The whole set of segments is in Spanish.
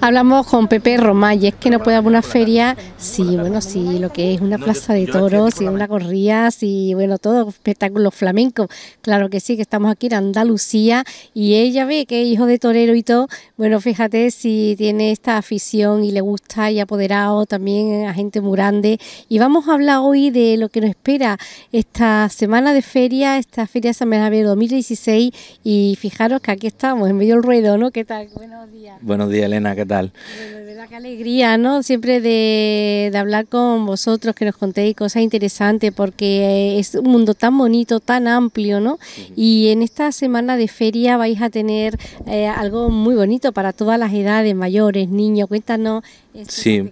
Hablamos con Pepe Romay es que no puede haber una feria, sí, bueno, sí, lo que es una plaza de toros, ...y una corrida, sí, bueno, todo espectáculos flamenco... claro que sí, que estamos aquí en Andalucía y ella ve que es hijo de torero y todo, bueno, fíjate si tiene esta afición y le gusta y apoderado también a gente muy y vamos a hablar hoy de lo que nos espera esta semana de feria, esta feria San Bernabéu 2016 y fijaros que aquí estamos en medio del ruedo, ¿no? ¿Qué tal? Buenos días. Buenos días, Elena tal? alegría, ¿no? Siempre de, hablar con vosotros, que nos contéis cosas interesantes, porque eh, es un mundo tan bonito, tan amplio, ¿no? Y en esta semana de feria vais a tener eh, algo muy bonito para todas las edades, mayores, niños. Cuéntanos Sí,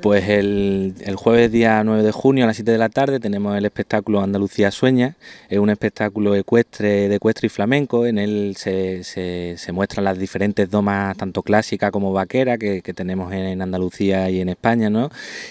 pues el, jueves día 9 de junio a las 7 de la tarde tenemos el espectáculo Andalucía Sueña, es un espectáculo ecuestre, de ecuestre y flamenco, en él se, muestran las diferentes domas, tanto clásica como vaquera, que, tenemos en Andalucía y en España,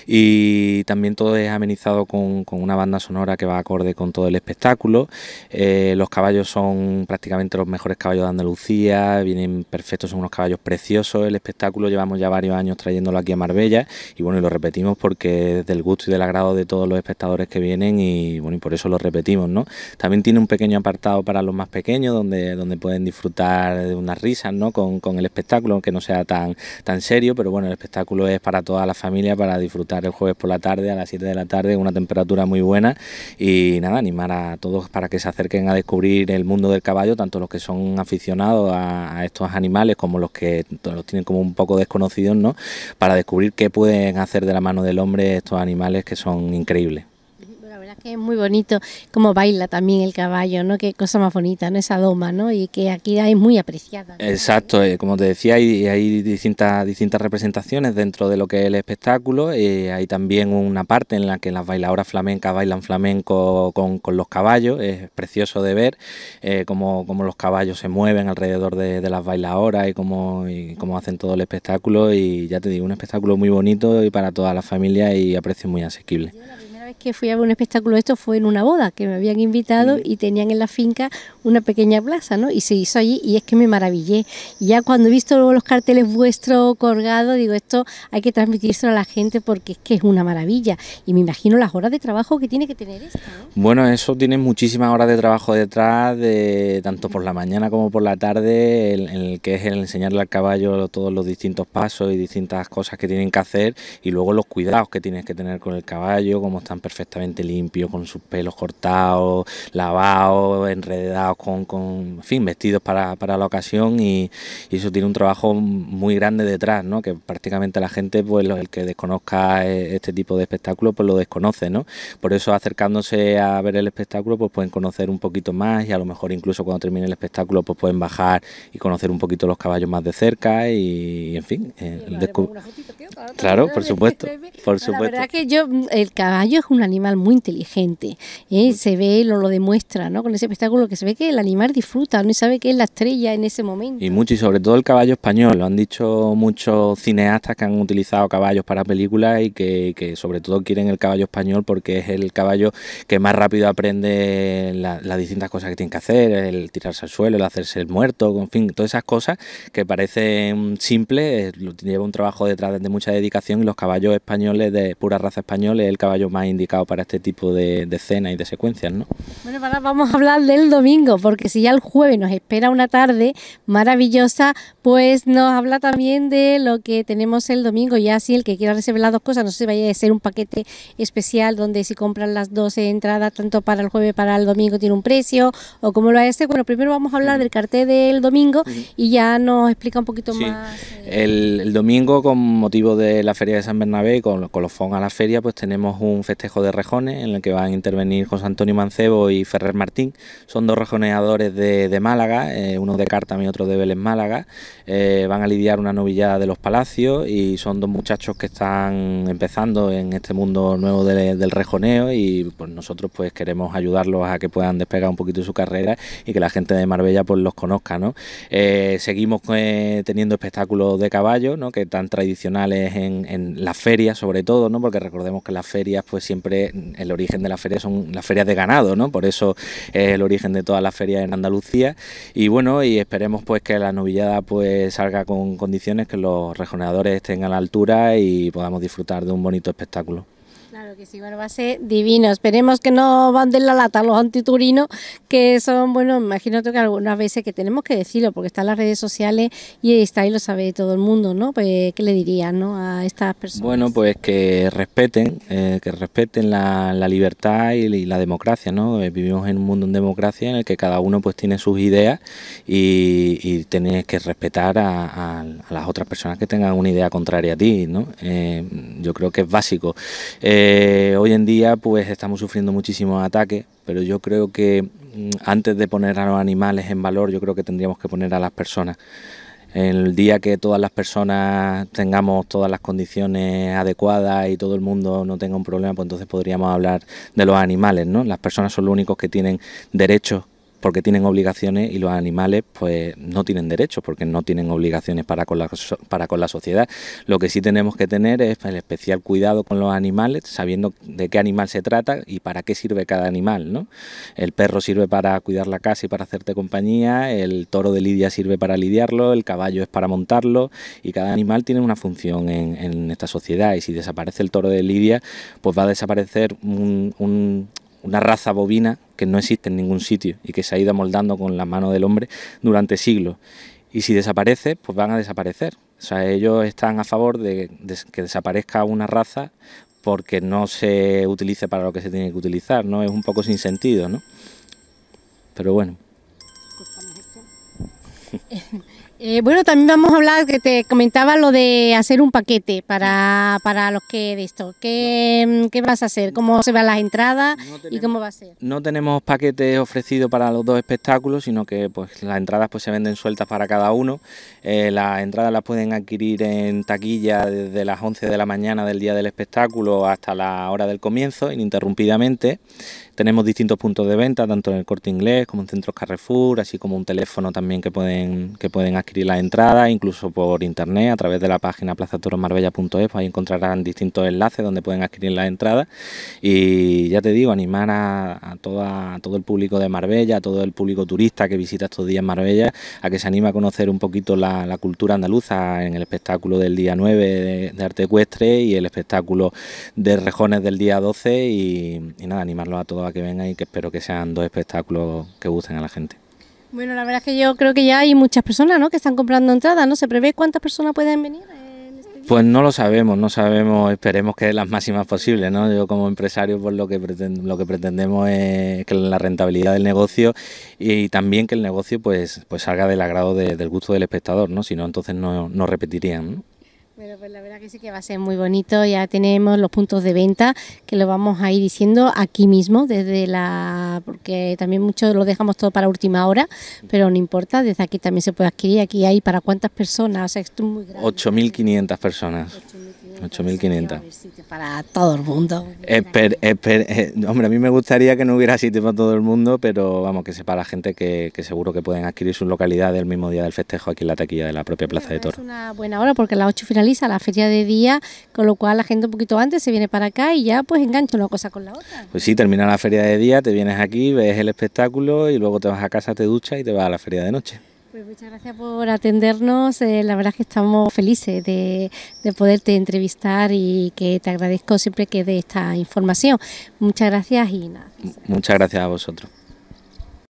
Y también todo es amenizado con, una banda sonora que va acorde con todo el espectáculo, eh, los caballos son prácticamente los mejores caballos de Andalucía, vienen perfectos, son unos caballos preciosos, el espectáculo llevamos ya varios años trayendo aquí a Marbella y bueno, y lo repetimos porque es del gusto y del agrado de todos los espectadores que vienen y bueno, y por eso lo repetimos, ¿no? También tiene un pequeño apartado para los más pequeños donde, donde pueden disfrutar de unas risas, ¿no? Con, el espectáculo, aunque no sea tan, tan serio, pero bueno, el espectáculo es para toda la familia, para disfrutar el jueves por la tarde a las 7 de la tarde, una temperatura muy buena y nada, animar a todos para que se acerquen a descubrir el mundo del caballo, tanto los que son aficionados a, a estos animales como los que los tienen como un poco desconocidos, ¿no? para descubrir qué pueden hacer de la mano del hombre estos animales que son increíbles. Es muy bonito cómo baila también el caballo, ¿no? Qué cosa más bonita, ¿no? Esa doma, ¿no? Y que aquí es muy apreciada. Exacto, eh, como te decía, hay, distintas, representaciones dentro de lo que es el espectáculo. Eh, hay también una parte en la que las bailadoras flamencas bailan flamenco con, los caballos. Es precioso de ver eh, cómo, los caballos se mueven alrededor de, las bailadoras y como hacen todo el espectáculo. Y ya te digo, un espectáculo muy bonito y para toda la familia y a precios muy asequible que fui a ver un espectáculo esto fue en una boda, que me habían invitado y tenían en la finca una pequeña plaza, Y se hizo allí y es que me maravillé. Y ya cuando he visto los carteles vuestros colgados, digo, esto hay que transmitirlo a la gente porque es que es una maravilla. Y me imagino las horas de trabajo que tiene que tener esto. ¿no? Bueno, eso tiene muchísimas horas de trabajo detrás, de, tanto por la mañana como por la tarde, en, el que es el enseñarle al caballo todos los distintos pasos y distintas cosas que tienen que hacer y luego los cuidados que tienes que tener con el caballo, como están perfectamente limpio, con sus pelos cortados, lavados, enredados, con, con en fin, vestidos para, la ocasión y, eso tiene un trabajo muy grande detrás, ¿no? Que prácticamente la gente, pues el que desconozca e, este tipo de espectáculo, pues lo desconoce, ¿no? Por eso acercándose a ver el espectáculo, pues pueden conocer un poquito más y a lo mejor incluso cuando termine el espectáculo, pues pueden bajar y conocer un poquito los caballos más de cerca y, en fin. Eh, claro, por ¿eh? supuesto, por supuesto. La verdad que yo, el caballo un animal muy inteligente. ¿eh? Se ve, lo, lo demuestra, Con ese espectáculo que se ve que el animal disfruta, no sabe que es la estrella en ese momento. Y mucho, y sobre todo el caballo español. Lo han dicho muchos cineastas que han utilizado caballos para películas y que, sobre todo quieren el caballo español porque es el caballo que más rápido aprende las distintas cosas que tiene que hacer, el tirarse al suelo, el hacerse el muerto, en fin, todas esas cosas que parecen simples, eh, lleva un trabajo detrás de mucha dedicación y los caballos españoles de pura raza española es el caballo más para este tipo de, escenas y de secuencias, ¿no? vamos a hablar del domingo, porque si ya el jueves nos espera una tarde maravillosa, pues nos habla también de lo que tenemos el domingo. Ya si el que quiera reservar las dos cosas, no sé si vaya a ser un paquete especial donde si compran las dos entradas, tanto para el jueves para el domingo, tiene un precio, o como lo hace. Bueno, primero vamos a hablar del cartel del domingo y ya nos explica un poquito más. Eh, el, domingo, con motivo de la Feria de San Bernabé, con, con los fondos a la feria, pues tenemos un festival de rejones en el que van a intervenir José Antonio Mancebo y Ferrer Martín. Son dos rejoneadores de, de Málaga, eh, uno de Carta y otro de Vélez Málaga. Eh, van a lidiar una novillada de los palacios y son dos muchachos que están empezando en este mundo nuevo del rejoneo y pues nosotros pues queremos ayudarlos a que puedan despegar un poquito su carrera y que la gente de Marbella pues los conozca. ¿no? Eh, seguimos teniendo espectáculos de caballo, ¿no? que tan tradicionales en, en las ferias sobre todo, ¿no? porque recordemos que las ferias pues siempre el origen de la feria son las ferias de ganado, ¿no? Por eso es el origen de todas las ferias en Andalucía. Y bueno, y esperemos pues que la novillada pues salga con condiciones, que los rejoneadores estén a la altura y podamos disfrutar de un bonito espectáculo. Claro que sí, bueno, va a ser divino. Esperemos que no van de la lata los antiturinos, que son, bueno, imagino que algunas veces que tenemos que decirlo, porque están las redes sociales y está ahí lo sabe todo el mundo, ¿no? Pues, ¿qué le dirías, no? A estas personas. Bueno, pues que respeten, eh, que respeten la, libertad y, la democracia, ¿no? Eh, vivimos en un mundo en democracia en el que cada uno pues tiene sus ideas y, y que respetar a, las otras personas que tengan una idea contraria a ti, ¿no? Eh, yo creo que es básico. Eh, hoy en día pues estamos sufriendo muchísimos ataques, pero yo creo que mm, antes de poner a los animales en valor, yo creo que tendríamos que poner a las personas. El día que todas las personas tengamos todas las condiciones adecuadas y todo el mundo no tenga un problema, pues entonces podríamos hablar de los animales, ¿no? Las personas son los únicos que tienen derechos porque tienen obligaciones y los animales pues no tienen derechos porque no tienen obligaciones para con la, para con la sociedad. Lo que sí tenemos que tener es pues, el especial cuidado con los animales, sabiendo de qué animal se trata y para qué sirve cada animal. ¿no? El perro sirve para cuidar la casa y para hacerte compañía, el toro de lidia sirve para lidiarlo, el caballo es para montarlo y cada animal tiene una función en, en esta sociedad y si desaparece el toro de lidia pues va a desaparecer una raza bovina que no existe en ningún sitio y que se ha ido amoldando con la mano del hombre durante siglos. Y si desaparece, pues van a desaparecer. O sea, ellos están a favor de, que desaparezca una raza porque no se utilice para lo que se tiene que utilizar, ¿no? Es un poco sin sentido, ¿no? Pero bueno. Eh, bueno, también vamos a hablar, que te comentaba lo de hacer un paquete para, los que de esto. ¿Qué, vas a hacer? ¿Cómo se van las entradas y cómo va a ser? No tenemos paquetes ofrecidos para los dos espectáculos, sino que pues las entradas pues se venden sueltas para cada uno. Eh, las entradas las pueden adquirir en taquilla desde las 11 de la mañana del día del espectáculo hasta la hora del comienzo, ininterrumpidamente. Tenemos distintos puntos de venta, tanto en el corte inglés como en centros Carrefour, así como un teléfono también que pueden que pueden adquirir las entradas, incluso por internet, a través de la página plazatoromarbella.es... ahí encontrarán distintos enlaces donde pueden adquirir las entradas. Y ya te digo, animar a, toda, todo el público de Marbella, a todo el público turista que visita estos días Marbella, a que se anime a conocer un poquito la, cultura andaluza en el espectáculo del día 9 de, arte ecuestre y el espectáculo de rejones del día 12. Y, nada, animarlo a todos a que vengan y que espero que sean dos espectáculos que gusten a la gente. Bueno, la verdad es que yo creo que ya hay muchas personas ¿no? que están comprando entradas, ¿no? ¿Se prevé cuántas personas pueden venir? En este Pues no lo sabemos, no sabemos, esperemos que las máximas posibles, ¿no? Yo como empresario pues lo que, lo que pretendemos es que la rentabilidad del negocio y también que el negocio pues, pues salga del agrado del gusto del espectador, ¿no? Si no, entonces no, no repetirían, ¿no? Pero pues, la verdad que sí que va a ser muy bonito. Ya tenemos los puntos de venta que lo vamos a ir diciendo aquí mismo, desde la. porque también muchos lo dejamos todo para última hora, pero no importa, desde aquí también se puede adquirir. Aquí hay para cuántas personas, es muy grande. 8.500 personas. 8.500. Para todo el mundo. Eh, eh, eh, hombre, a mí me gustaría que no hubiera sitio para todo el mundo, pero vamos, que sepa la gente que, que seguro que pueden adquirir sus localidad... el mismo día del festejo aquí en la taquilla de la propia Plaza de Toro. Es una buena hora porque a las 8 finaliza la feria de día, con lo cual la gente un poquito antes se viene para acá y ya pues engancha una cosa con la otra. Pues sí, termina la feria de día, te vienes aquí, ves el espectáculo y luego te vas a casa, te duchas y te vas a la feria de noche. Pues muchas gracias por atendernos. Eh, la verdad es que estamos felices de, de, poderte entrevistar y que te agradezco siempre que dé esta información. Muchas gracias y nada. Muchas gracias a vosotros.